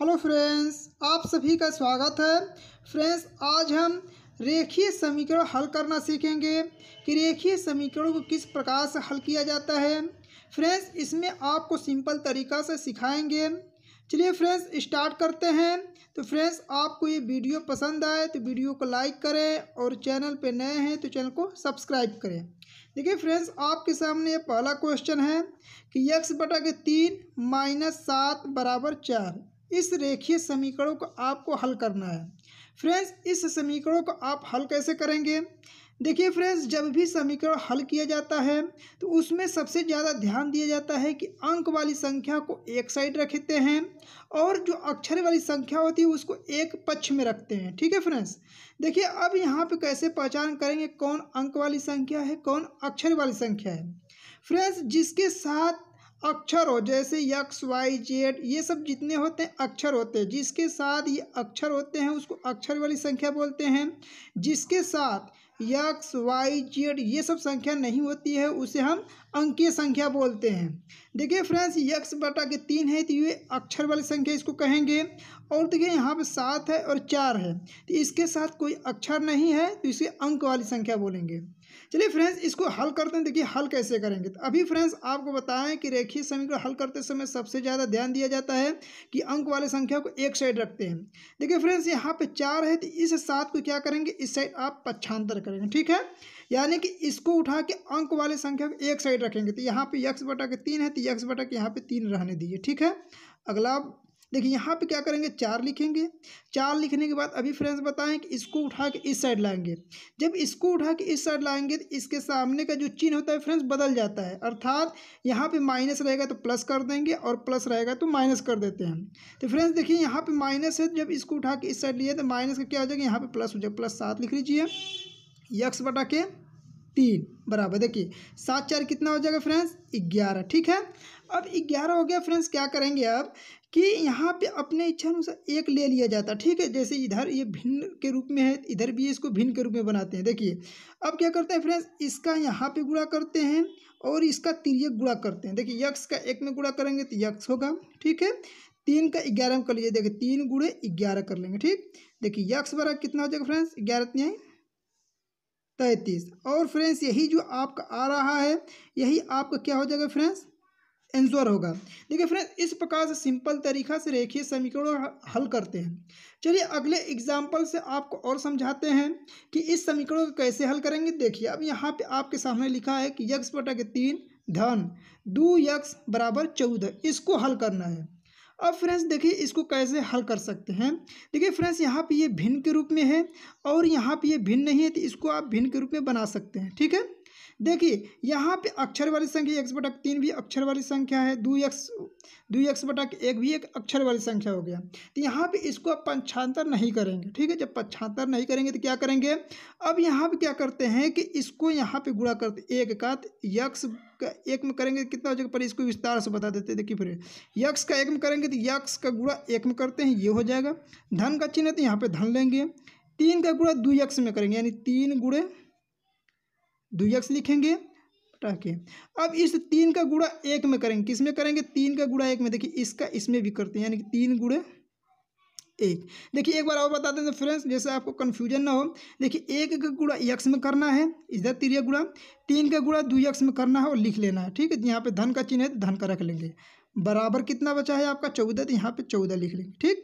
hello friends आप सभी का स्वागत है फ्रेंड्स आज हम रेखीय समीकरण हल करना सीखेंगे कि रेखीय समीकरणों को किस प्रकार से हल किया जाता है फ्रेंड्स इसमें आपको सिंपल तरीका से सिखाएंगे चलिए फ्रेंड्स स्टार्ट करते हैं तो फ्रेंड्स आपको ये वीडियो पसंद आए तो वीडियो को लाइक करें और चैनल पे नए हैं तो चैनल को सब्सक्राइब करें देखिए फ्रेंड्स आपके सामने पहला क्वेश्चन है कि यक्स बटा के तीन माइनस सात बराबर चार इस रेखीय समीकरणों को आपको हल करना है फ्रेंड्स इस समीकरणों को आप हल कैसे करेंगे देखिए फ्रेंड्स जब भी समीकरण हल किया जाता है तो उसमें सबसे ज़्यादा ध्यान दिया जाता है कि अंक वाली संख्या को एक साइड रखते हैं और जो अक्षर वाली संख्या होती है उसको एक पक्ष में रखते हैं ठीक है फ्रेंड्स देखिए अब यहाँ पे कैसे पहचान करेंगे कौन अंक वाली संख्या है कौन अक्षर वाली संख्या है फ्रेंड्स जिसके साथ अक्षर हो जैसे यक्स वाई जेड ये सब जितने होते हैं अक्षर होते हैं जिसके साथ ये अक्षर होते हैं उसको अक्षर वाली संख्या बोलते हैं जिसके साथ यक्स वाई जेड ये सब संख्या नहीं होती है उसे हम अंकीय संख्या बोलते हैं देखिए फ्रेंड्स यक्स बटा के तीन है तो ये अक्षर वाली संख्या इसको कहेंगे और देखिए यहाँ पर सात है और चार है तो इसके साथ कोई अक्षर नहीं है तो इसे अंक वाली संख्या बोलेंगे चलिए फ्रेंड्स इसको हल करते हैं देखिए हल कैसे करेंगे तो अभी फ्रेंड्स आपको बताएं कि रेखीय समीकरण हल करते समय सबसे ज़्यादा ध्यान दिया जाता है कि अंक वाले संख्या को एक साइड रखते हैं देखिए फ्रेंड्स यहाँ पे चार है तो इस सात को क्या करेंगे इस साइड आप पक्षांतर करेंगे ठीक है यानी कि इसको उठा के अंक वाले संख्या को एक साइड रखेंगे तो यहाँ पर यक्स बटा के तीन है तो यक्स बटा के यहाँ पर तीन रहने दीजिए ठीक है अगला देखिए यहाँ पे क्या करेंगे चार लिखेंगे चार लिखने के बाद अभी फ्रेंड्स बताएं कि इसको उठा के इस साइड लाएंगे जब इसको उठा के इस साइड लाएंगे तो इसके सामने का जो चिन्ह होता है फ्रेंड्स बदल जाता है अर्थात यहाँ पे माइनस रहेगा तो प्लस कर देंगे और प्लस रहेगा तो माइनस कर देते हैं तो फ्रेंड्स देखिए यहाँ पर माइनस है जब इसको उठा के इस साइड लिए तो माइनस का क्या हो जाएगा यहाँ पर प्लस हो जाएगा प्लस सात लिख लीजिए यक्स बटा के तीन बराबर देखिए सात चार कितना हो जाएगा फ्रेंड्स ग्यारह ठीक है अब ग्यारह हो गया फ्रेंड्स क्या करेंगे अब कि यहाँ पे अपने इच्छा अनुसार एक ले लिया जाता है ठीक है जैसे इधर ये भिन्न के रूप में है इधर भी इसको भिन्न के रूप में बनाते हैं देखिए अब क्या करते हैं फ्रेंड्स इसका यहाँ पे गुड़ा करते हैं और इसका तिरक गुड़ा करते हैं देखिए यक्स का एक में गुड़ा करेंगे तो यक्स होगा ठीक है तीन का ग्यारह में कर लीजिए देखिए तीन गुड़े ग्यारह कर लेंगे ठीक देखिए यक्स बरा कितना हो जाएगा फ्रेंड्स ग्यारह तीन तैंतीस और फ्रेंड्स यही जो आपका आ रहा है यही आपका क्या हो जाएगा फ्रेंड्स एंजोर होगा देखिए फ्रेंड्स इस प्रकार से सिंपल तरीका से रेखीय समीकरण हल करते हैं चलिए अगले एग्जाम्पल से आपको और समझाते हैं कि इस समीकरण को कैसे हल करेंगे देखिए अब यहाँ पे आपके सामने लिखा है कि यक्स बटा के तीन धन दो यक्स बराबर चौदह इसको हल करना है अब फ्रेंड्स देखिए इसको कैसे हल कर सकते हैं देखिए फ्रेंड्स यहाँ पे ये भिन्न के रूप में है और यहाँ पे ये भिन्न नहीं है तो इसको आप भिन्न के रूप में बना सकते हैं ठीक है देखिए यहाँ पे अक्षर वाली संख्या एक्स बटक तीन भी अक्षर वाली संख्या है दो एक्स दू एक्स बटक एक भी एक अक्षर वाली संख्या हो गया तो यहाँ पे इसको आप पंचांतर नहीं करेंगे ठीक है जब पंचांतर नहीं करेंगे तो क्या करेंगे अब यहाँ पे क्या करते हैं कि इसको यहाँ पे गुड़ा करते एक का तो यक्स का एक में करेंगे तो कितना हो जाएगा पर इसको विस्तार से बता देते देखिए फिर यक्स का एक में करेंगे तो यक्स का गुड़ा एक में करते हैं ये हो जाएगा धन का चिन्ह तो यहाँ पर धन लेंगे तीन का गुड़ा दो यक्ष में करेंगे यानी तीन गुड़े दो एक्स लिखेंगे रखे अब इस तीन का गुड़ा एक में करेंगे किस में करेंगे तीन का गुड़ा एक में देखिए इसका इसमें भी करते हैं यानी कि तीन गुड़े एक देखिए एक बार और बता दें तो फ्रेंड्स जैसे आपको कन्फ्यूजन ना हो देखिए एक का गुड़ा यक्स में करना है इधर तीन गुड़ा तीन का गुड़ा दो यक्स में करना है और लिख लेना है ठीक है तो यहाँ पर धन का चिन्ह है तो धन का रख लेंगे बराबर कितना बचा है आपका चौदह तो यहाँ पर चौदह लिख लेंगे ठीक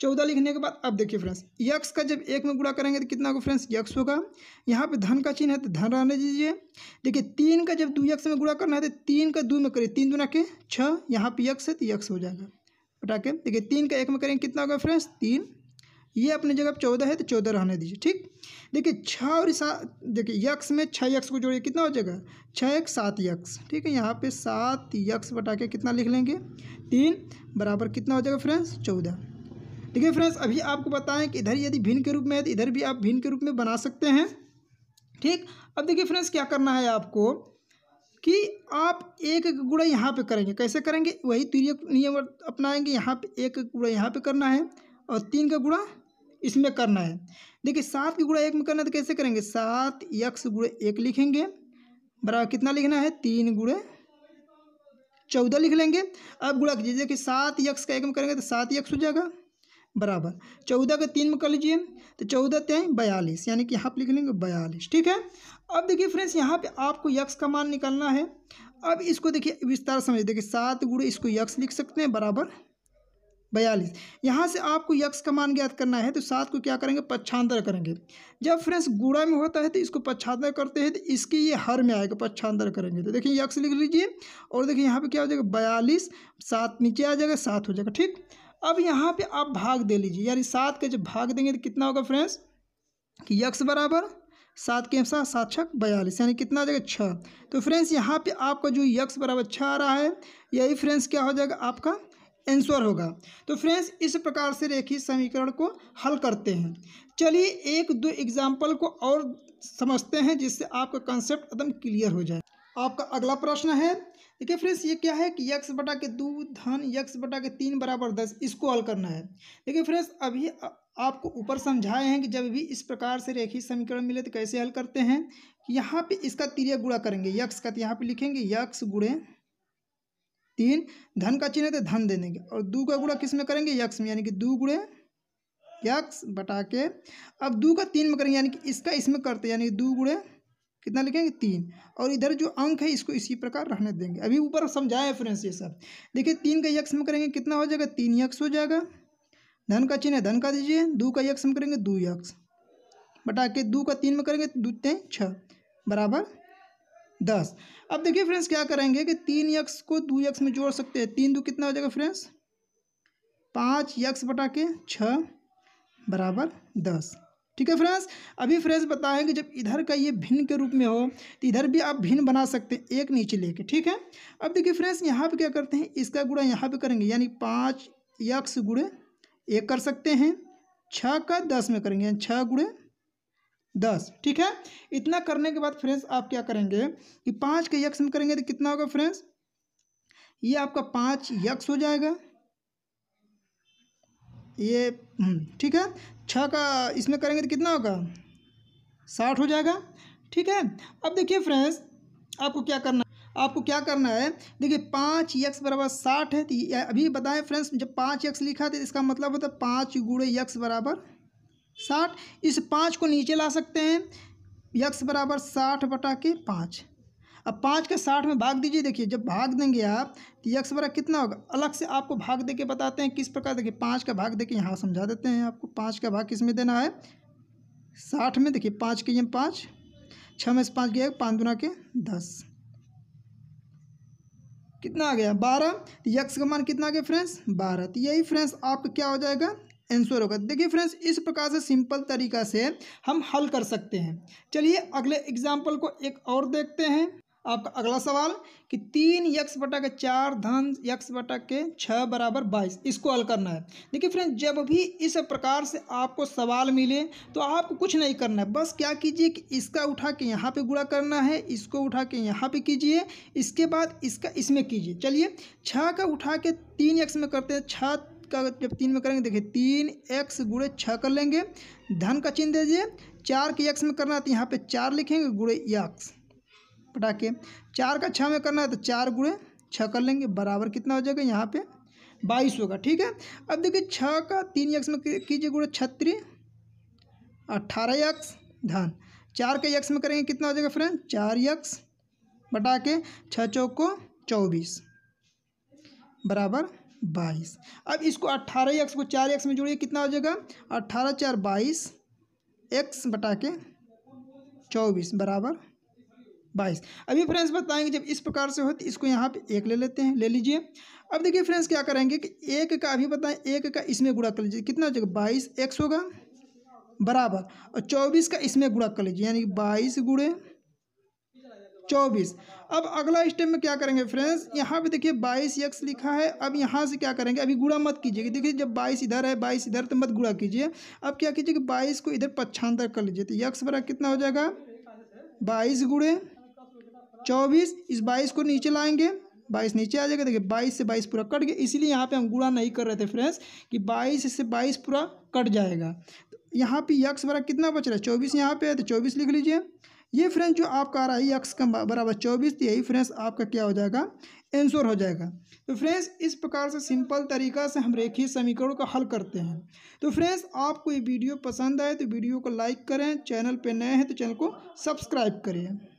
चौदह लिखने के बाद अब देखिए फ्रेंड्स यक्स का जब एक में गुड़ा करेंगे तो कितना होगा फ्रेंड्स यक्स होगा यहाँ पे धन का चिन्ह है तो धन रहने दीजिए देखिए तीन का जब दो यक्स में गुड़ा करना है तो तीन का दो में करिए तीन दुना के छः यहाँ पर यक्स है तो यक्स हो जाएगा पटाखे के देखिए तीन का एक में करेंगे कितना होगा फ्रेंड्स तीन ये अपने जगह चौदह है तो चौदह रहने दीजिए ठीक देखिए छः और सात देखिए यक्स में छः यक्स को जोड़िए कितना हो जाएगा छः एक सात यक्स ठीक है यहाँ पे सात यक्स बटा के कितना लिख लेंगे तीन बराबर कितना हो जाएगा फ्रेंड्स चौदह ठीक है फ्रेंड्स अभी आपको बताएं कि इधर यदि भिन्न के रूप में है तो इधर भी आप भिन्न के रूप में बना सकते हैं ठीक अब देखिए फ्रेंड्स क्या करना है आपको कि आप एक गुड़ा यहाँ पे करेंगे कैसे करेंगे वही तुरीय नियम अपनाएंगे यहाँ पे एक गुड़ा यहाँ पे करना है और तीन का गुड़ा इसमें करना है देखिए सात की गुड़ा एक में करना है तो कैसे करेंगे सात यक्स गुड़े एक लिखेंगे बराबर कितना लिखना है तीन गुड़े चौदह लिख लेंगे अब गुड़ा कीजिए कि सात यक्स का एक में करेंगे तो सात यक्स हो जाएगा बराबर चौदह का तीन में कर लीजिए तो चौदह तय बयालीस यानी कि यहाँ पर लिख लेंगे बयालीस ठीक है अब देखिए फ्रेंड्स यहाँ पे आपको यक्स का मान निकालना है अब इसको देखिए विस्तार समझिए देखिए सात गुड़े इसको यक्स लिख सकते हैं बराबर बयालीस यहाँ से आपको यक्स का मान ज्ञात करना है तो सात को क्या करेंगे पच्छांतर करेंगे जब फ्रेंड्स गुड़ा में होता है तो इसको पच्छांतर करते हैं तो इसके ये हर में आएगा पच्छांतर करेंगे तो देखिए यक्स लिख लीजिए और देखिए यहाँ पे क्या हो जाएगा बयालीस सात नीचे आ जाएगा सात हो जाएगा ठीक अब यहाँ पे आप भाग दे लीजिए यानी सात के जब भाग देंगे तो कितना होगा फ्रेंड्स कि यक्स बराबर सात के अनुसार सात छः बयालीस यानी कितना आ जाएगा छः तो फ्रेंड्स यहाँ पे आपका जो यक्स बराबर छः आ रहा है यही फ्रेंड्स क्या हो जाएगा आपका आंसर होगा तो फ्रेंड्स इस प्रकार से रेखी समीकरण को हल करते हैं चलिए एक दो एग्जाम्पल को और समझते हैं जिससे आपका कंसेप्ट एकदम क्लियर हो जाए आपका अगला प्रश्न है देखिए फ्रेंड्स ये क्या है कि यक्स बटा के दो धन यक्स बटा के तीन बराबर दस इसको हल करना है देखिए फ्रेंड्स अभी आपको ऊपर समझाए हैं कि जब भी इस प्रकार से रेखीय समीकरण मिले तो कैसे हल करते हैं यहाँ पे इसका तिरिया गुड़ा करेंगे यक्स का तो यहाँ पे लिखेंगे यक्स गुड़े तीन धन का चिन्ह तो धन दे देंगे और दो का गुड़ा किस में करेंगे यक्स में यानी कि दो गुड़े यक्स बटा के अब दो का तीन में करेंगे यानी कि इसका इसमें करते यानी कि दो गुड़े कितना लिखेंगे तीन और इधर जो अंक है इसको इसी प्रकार रहने देंगे अभी ऊपर समझाया है फ्रेंड्स ये सब देखिए तीन का यक्ष में करेंगे कितना हो जाएगा तीन यक्ष हो जाएगा धन का चिन्ह धन का दीजिए दो का यक्ष में करेंगे दो यक्ष बटा के दो का तीन में करेंगे दो तीन छः बराबर दस अब देखिए फ्रेंड्स क्या करेंगे कि तीन यक्ष को दो यक्ष में जोड़ सकते हैं तीन दो कितना हो जाएगा फ्रेंड्स पाँच यक्ष बटा के छः बराबर दस ठीक है फ्रेंड्स अभी फ्रेंड्स बताएं कि जब इधर का ये भिन्न के रूप में हो तो इधर भी आप भिन्न बना सकते हैं एक नीचे लेके ठीक है अब देखिए फ्रेंड्स यहाँ पे क्या करते हैं इसका गुड़ा यहाँ पे करेंगे यानी पाँच यक्स गुड़े एक कर सकते हैं छः का दस में करेंगे यानी छः गुड़े दस ठीक है इतना करने के बाद फ्रेंड्स आप क्या करेंगे कि पाँच के यक्स में करेंगे तो कितना होगा फ्रेंड्स ये आपका पाँच यक्स हो जाएगा ये हम्म, ठीक है छः का इसमें करेंगे तो कितना होगा साठ हो जाएगा ठीक है अब देखिए फ्रेंड्स आपको क्या करना आपको क्या करना है देखिए पाँच यक्स बराबर साठ है तो अभी बताएं फ्रेंड्स जब पाँच यक्स लिखा था तो इसका मतलब होता है पाँच गुड़े यक्स बराबर साठ इस पाँच को नीचे ला सकते हैं यक्स बराबर साठ बटा के पाँच अब पाँच का साठ में भाग दीजिए देखिए जब भाग देंगे आप तो यक्स बरा कितना होगा अलग से आपको भाग दे के बताते हैं किस प्रकार देखिए पाँच का भाग देखिए यहाँ समझा देते हैं आपको पाँच का भाग किस में देना है साठ में देखिए पाँच के ये पाँच छः में से पाँच गया पाँच दुना के दस कितना आ गया बारह तो यक्स का मान कितना आ गया फ्रेंड्स बारह तो यही फ्रेंड्स आपका क्या हो जाएगा आंसर होगा देखिए फ्रेंड्स इस प्रकार से सिंपल तरीका से हम हल कर सकते हैं चलिए अगले एग्जाम्पल को एक और देखते हैं आपका अगला सवाल कि तीन यक्स बटा के चार धन यक्स बटा के छः बराबर बाईस इसको हल करना है देखिए फ्रेंड्स जब भी इस प्रकार से आपको सवाल मिले तो आपको कुछ नहीं करना है बस क्या कीजिए कि इसका उठा के यहाँ पे गुड़ा करना है इसको उठा के यहाँ पे कीजिए इसके बाद इसका इसमें कीजिए चलिए छः का उठा के तीन यक्स में करते हैं छः का जब तीन में करेंगे देखिए तीन एक्स गुड़े छः कर लेंगे धन का चिन्ह दे दीजिए चार के यक्स में करना है तो यहाँ पर चार लिखेंगे गुड़े यक्स पटाखे चार का छः में करना है तो चार गुड़े छः कर लेंगे बराबर कितना हो जाएगा यहाँ पे बाईस होगा ठीक है अब देखिए छः का तीन यक्स में कीजिए गुड़े छत्री अट्ठारह यक्स धन चार के यक्स में करेंगे कितना हो जाएगा फ्रेंड चार यक्स बटा के छः चौक को चौबीस बराबर बाईस अब इसको अट्ठारह यक्स को चार यक्स में जोड़िए कितना हो जाएगा अट्ठारह चार बाईस एक्स बटा के चौबीस बराबर बाईस अभी फ्रेंड्स बताएंगे जब इस प्रकार से हो तो इसको यहाँ पे एक ले लेते हैं ले लीजिए अब देखिए फ्रेंड्स क्या करेंगे कि एक का अभी बताएं एक का इसमें गुड़ा कर लीजिए कितना हो जाएगा बाईस एक्स होगा बराबर और चौबीस का इसमें गुड़ा कर लीजिए यानी कि बाईस गुड़े चौबीस अब अगला स्टेप में क्या करेंगे फ्रेंड्स यहाँ पे देखिए बाईस एक्स लिखा है अब यहाँ से क्या करेंगे अभी गुड़ा मत कीजिए देखिए जब बाईस इधर है बाईस इधर तो मत गुड़ा कीजिए अब क्या कीजिए कि बाईस को इधर पच्छांतर कर लीजिए तो यक्स बड़ा कितना हो जाएगा बाईस गुड़े चौबीस इस बाईस को नीचे लाएंगे बाईस नीचे आ जाएगा देखिए बाईस से बाईस पूरा कट गया इसीलिए यहाँ पे हम गुणा नहीं कर रहे थे फ्रेंड्स कि बाईस से बाईस पूरा कट जाएगा तो यहाँ पे यक्स बराबर कितना बच रहा है चौबीस यहाँ पे है तो चौबीस लिख लीजिए ये फ्रेंड्स जो आपका आ रहा है यक्स का बराबर चौबीस तो यही फ्रेंड्स आपका क्या हो जाएगा एंसोर हो जाएगा तो फ्रेंड्स इस प्रकार से सिंपल तरीका से हम रेखीय समीकरणों का हल करते हैं तो फ्रेंड्स आपको ये वीडियो पसंद आए तो वीडियो को लाइक करें चैनल पर नए हैं तो चैनल को सब्सक्राइब करें